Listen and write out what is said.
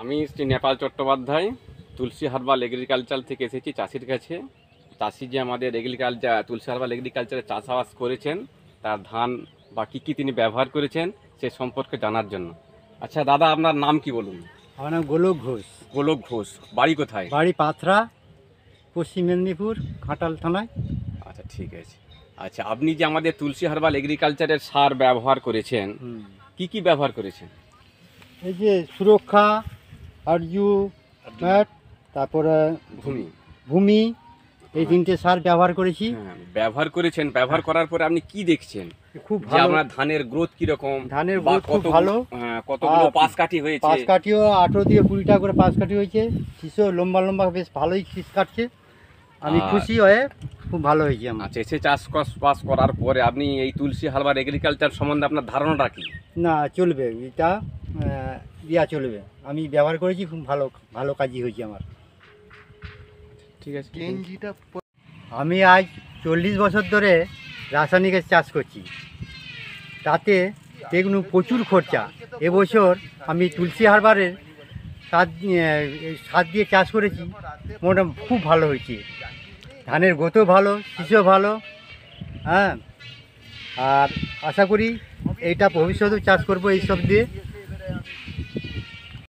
আমি Shri Nepal Chattopadhyay Tulsi herbal agriculture থেকে এসেছি চাষির কাছে চাষি যে আমাদের এগ্রিকালচার তুলসী হারবাল এগ্রিকালচারে চাষাবাস করেছেন তার ধান বা কী কী তিনি ব্যবহার করেছেন সে সম্পর্কে জানার জন্য আচ্ছা দাদা আপনার নাম কি বলুন আমার নাম গোলক ঘোষ গোলক ঘোষ বাড়ি কোথায় বাড়ি পাথরা পশ্চিম মেদিনীপুর ঘাটাল থানায় আচ্ছা ঠিক আছে আচ্ছা আপনি যে আমাদের তুলসী হারবাল এগ্রিকালচারের সার ব্যবহার করেছেন কি কি ব্যবহার করেছেন এই যে সুরক্ষা আরজু ম্যাট তারপরে ভূমি ভূমি এই তিনটে সার ব্যবহার করেছি হ্যাঁ, ব্যবহার করেছেন ব্যবহার করার পরে আপনি কি দেখছেন খুব ভালো আপনার ধানের গ্রোথ কি রকম ধানের গ্রোথ খুব ভালো হ্যাঁ, কতগুলো পাঁচ কাঠি হয়েছে পাঁচ কাটিও 18 দিয়ে 20 টাকা করে পাঁচ কাঠি হয়েছে শিশু লম্বা লম্বা বেশ ভালোই শীষ কাটছে আমি খুশি হয়ে খুব ভালো হয়েছে আমার আচ্ছা এসে চাষবাস বাস করার পরে আপনি এই তুলসী হালবার এগ্রিকালচার সম্বন্ধে আপনার ধারণাটা কি না চলবে এটা দেওয়া চলবে আমি ব্যবহার করেছি খুব ভালো ভালো কাজই হয়েছে আমার ঠিক আছে আমি আজ চল্লিশ বছর ধরে রাসায়নিকের চাষ করছি তাতে দেখুন প্রচুর খরচা এবছর আমি তুলসী হারবারের সার সার দিয়ে চাষ করেছি মোটামুটি খুব ভালো হয়েছে ধানের গোতো ভালো শিশু ভালো হ্যাঁ আর আশা করি এইটা ভবিষ্যতেও চাষ করবো এইসব দিয়ে